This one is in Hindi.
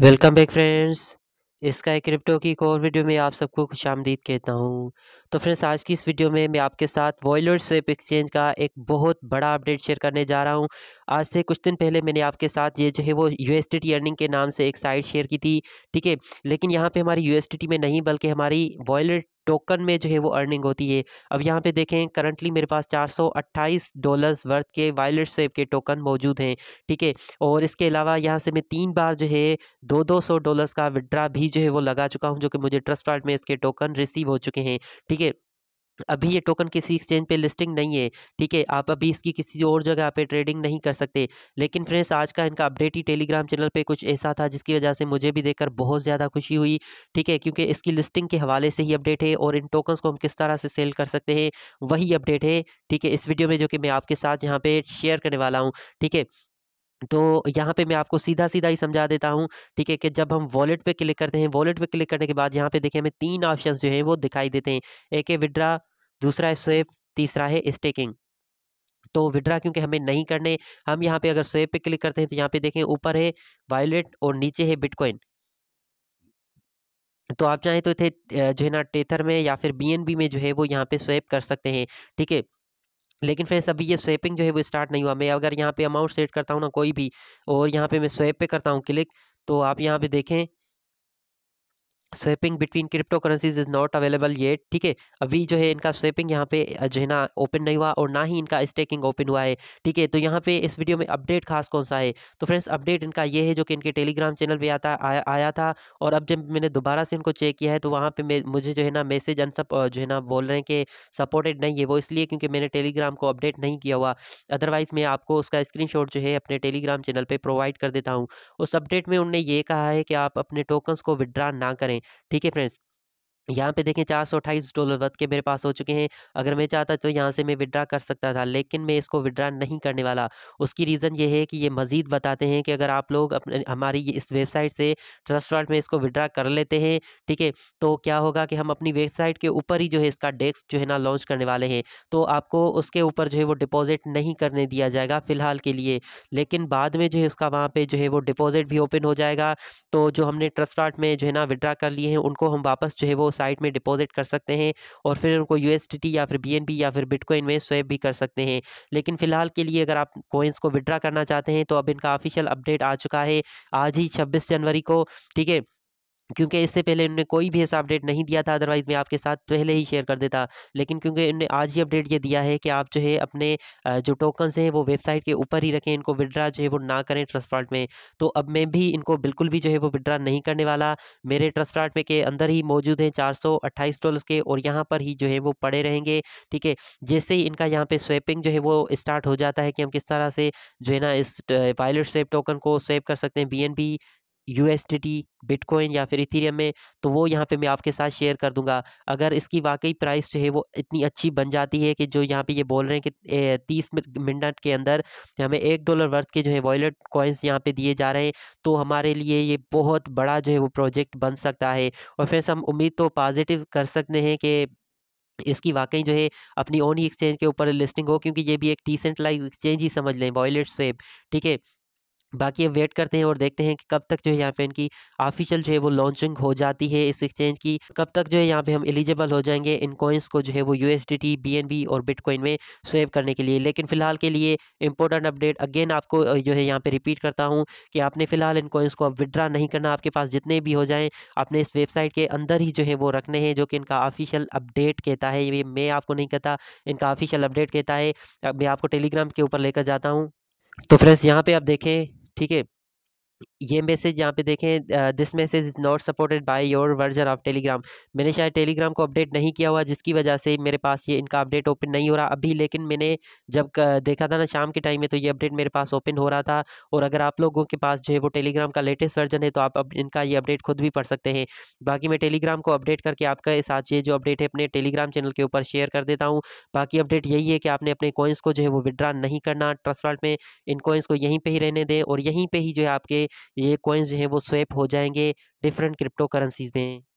वेलकम बैक फ्रेंड्स इसका एक क्रिप्टो की एक और वीडियो में आप सबको खुश आमदीद कहता हूँ तो फ्रेंड्स आज की इस वीडियो में मैं आपके साथ वॉयलोड स्वेप एक्सचेंज का एक बहुत बड़ा अपडेट शेयर करने जा रहा हूँ आज से कुछ दिन पहले मैंने आपके साथ ये जो है वो यू अर्निंग के नाम से एक साइट शेयर की थी ठीक है लेकिन यहाँ पर हमारी यू में नहीं बल्कि हमारी वॉयलेट टोकन में जो है वो अर्निंग होती है अब यहाँ पे देखें करंटली मेरे पास चार सौ अट्ठाईस डॉलर्स वर्थ के वायलेट सेब के टोकन मौजूद हैं ठीक है और इसके अलावा यहाँ से मैं तीन बार जो है दो दो सौ डॉलर्स का विड्रा भी जो है वो लगा चुका हूँ जो कि मुझे ट्रस्ट में इसके टोकन रिसीव हो चुके हैं ठीक है अभी ये टोकन किसी एक्सचेंज पे लिस्टिंग नहीं है ठीक है आप अभी इसकी किसी और जगह पे ट्रेडिंग नहीं कर सकते लेकिन फ्रेंड्स आज का इनका अपडेट ही टेलीग्राम चैनल पे कुछ ऐसा था जिसकी वजह से मुझे भी देखकर बहुत ज़्यादा खुशी हुई ठीक है क्योंकि इसकी लिस्टिंग के हवाले से ही अपडेट है और इन टोकन्स को हम किस तरह से सेल कर सकते हैं वही अपडेट है ठीक है इस वीडियो में जो कि मैं आपके साथ यहाँ पर शेयर करने वाला हूँ ठीक है तो यहाँ पे मैं आपको सीधा सीधा ही समझा देता हूँ ठीक है कि जब हम वॉलेट पे क्लिक करते हैं वॉलेट पे क्लिक करने के बाद यहाँ पे देखिए हमें तीन ऑप्शन जो हैं वो दिखाई देते हैं एक है विड्रा दूसरा है स्वेप तीसरा है स्टेकिंग तो विड्रा क्योंकि हमें नहीं करने हम यहाँ पे अगर स्वेप पे क्लिक करते हैं तो यहाँ पे देखें ऊपर है वायलेट और नीचे है बिटकॉइन तो आप चाहें तो इसे जो है ना टेथर में या फिर बी में जो है वो यहाँ पे स्वेप कर सकते हैं ठीक है लेकिन फ्रेंड्स अभी ये स्वेपिंग जो है वो स्टार्ट नहीं हुआ मैं अगर यहाँ पे अमाउंट सेट करता हूँ ना कोई भी और यहाँ पे मैं स्वेप पे करता हूँ क्लिक तो आप यहाँ पे देखें swapping between cryptocurrencies is not available ये ठीक है अभी जो है इनका स्वेपिंग यहाँ पे जो है ना ओपन नहीं हुआ और ना ही इनका स्टेकिंग ओपन हुआ है ठीक है तो यहाँ पे इस वीडियो में अपडेट खास कौन सा है तो फ्रेंड्स अपडेट इनका ये है जो कि इनके टेलीग्राम चैनल पे आता आया, आया था और अब जब मैंने दोबारा से इनको चेक किया है तो वहाँ पर मुझे जो है ना मैसेज अन सब जो है ना बोल रहे हैं कि सपोर्टेड नहीं है वो इसलिए क्योंकि मैंने टेलीग्राम को अपडेट नहीं किया हुआ अदरवाइज़ मैं आपको उसका स्क्रीन जो है अपने टेलीग्राम चैनल पर प्रोवाइड कर देता हूँ उस अपडेट में उनने ये कहा है कि आप अपने टोकन्स को विदड्रा ना करें ठीक है फ्रेंड्स यहाँ पे देखें चार सौ अट्ठाईस डॉलर वर्थ के मेरे पास हो चुके हैं अगर मैं चाहता तो यहाँ से मैं विड्रा कर सकता था लेकिन मैं इसको विड्रा नहीं करने वाला उसकी रीज़न ये है कि ये मज़ीद बताते हैं कि अगर आप लोग अपने हमारी इस वेबसाइट से ट्रस्ट वर्ल्ड में इसको विड्रा कर लेते हैं ठीक है तो क्या होगा कि हम अपनी वेबसाइट के ऊपर ही जो है इसका डेस्क जो है ना लॉन्च करने वाले हैं तो आपको उसके ऊपर जो है वो डिपॉज़िट नहीं करने दिया जाएगा फ़िलहाल के लिए लेकिन बाद में जो है उसका वहाँ पर जो है वो डिपॉज़िट भी ओपन हो जाएगा तो जो हमने ट्रस्ट में जो है ना विड्रा कर लिए हैं उनको हम वापस जो है वो साइट में डिपॉजिट कर सकते हैं और फिर उनको यू या फिर बी या फिर बिटकॉइन में स्वेप भी कर सकते हैं लेकिन फ़िलहाल के लिए अगर आप कोइंस को विड्रा करना चाहते हैं तो अब इनका ऑफिशियल अपडेट आ चुका है आज ही छब्बीस जनवरी को ठीक है क्योंकि इससे पहले इन्होंने कोई भी ऐसा अपडेट नहीं दिया था अदरवाइज़ मैं आपके साथ पहले ही शेयर कर देता लेकिन क्योंकि इन्होंने आज ही अपडेट ये दिया है कि आप जो है अपने जो टोकन्स हैं वो वेबसाइट के ऊपर ही रखें इनको विड्रा जो है वो ना करें ट्रस्ट फ्राट में तो अब मैं भी इनको बिल्कुल भी जो है वो विड्रा नहीं करने वाला मेरे ट्रस्ट फ्राट में के अंदर ही मौजूद हैं चार सौ के और यहाँ पर ही जो है वो पड़े रहेंगे ठीक है जैसे ही इनका यहाँ पर स्वेपिंग जो है वो स्टार्ट हो जाता है कि हम किस तरह से जो है ना इस वायलेट स्वेप टोकन को स्वेप कर सकते हैं बी यू बिटकॉइन या फिर इथीरियम में तो वो यहाँ पे मैं आपके साथ शेयर कर दूंगा अगर इसकी वाकई प्राइस जो है वो इतनी अच्छी बन जाती है कि जो यहाँ पे ये बोल रहे हैं कि तीस मिनट के अंदर हमें एक डॉलर वर्थ के जो है वॉलेट कॉइन्स यहाँ पे दिए जा रहे हैं तो हमारे लिए ये बहुत बड़ा जो है वो प्रोजेक्ट बन सकता है और फिर हम उम्मीद तो पॉजिटिव कर सकते हैं कि इसकी वाकई जो है अपनी ओन ही एक्सचेंज के ऊपर लिस्टिंग हो क्योंकि ये भी एक डिसेंट्रलाइज एक्सचेंज ही समझ लें वॉयलेट सेब ठीक है बाकी अब वेट करते हैं और देखते हैं कि कब तक जो है यहाँ पे इनकी ऑफिशियल जो है वो लॉन्चिंग हो जाती है इस एक्सचेंज की कब तक जो है यहाँ पे हम एलिजिबल हो जाएंगे इन कॉइन्स को जो है वो यू एस और बिटकॉइन में सेव करने के लिए लेकिन फ़िलहाल के लिए इंपॉर्टेंट अपडेट अगेन आपको जो है यहाँ पर रिपीट करता हूँ कि आपने फ़िलहाल इन कॉइन्स को अब विड्रा नहीं करना आपके पास जितने भी हो जाएँ अपने इस वेबसाइट के अंदर ही जो है वो रखने हैं जो कि इनका ऑफिशियल अपडेट कहता है ये मैं आपको नहीं कहता इनका ऑफिशियल अपडेट कहता है मैं आपको टेलीग्राम के ऊपर लेकर जाता हूँ तो फ्रेंड्स यहाँ पे आप देखें ठीक है ये मैसेज यहाँ पे देखें this message is not supported by your version of Telegram मैंने शायद टेलीग्राम को अपडेट नहीं किया हुआ जिसकी वजह से मेरे पास ये इनका अपडेट ओपन नहीं हो रहा अभी लेकिन मैंने जब देखा था ना शाम के टाइम में तो ये अपडेट मेरे पास ओपन हो रहा था और अगर आप लोगों के पास जो है वो टेलीग्राम का लेटेस्ट वर्जन है तो आप अब इनका ये अपडेट खुद भी पढ़ सकते हैं बाकी मैं टेलीग्राम को अपडेट करके आपका साथ ये जो अपडेट है अपने टेलीग्राम चैनल के ऊपर शेयर कर देता हूँ बाकी अपडेट यही है कि आपने अपने कोइंस को जो है वो विड्रा नहीं करना ट्रस्ट में इन कोइंस को यहीं पर ही रहने दें और यहीं पर ही जो है आपके ये कॉइन्स जो वो स्वैप हो जाएंगे डिफरेंट क्रिप्टो करेंसीज में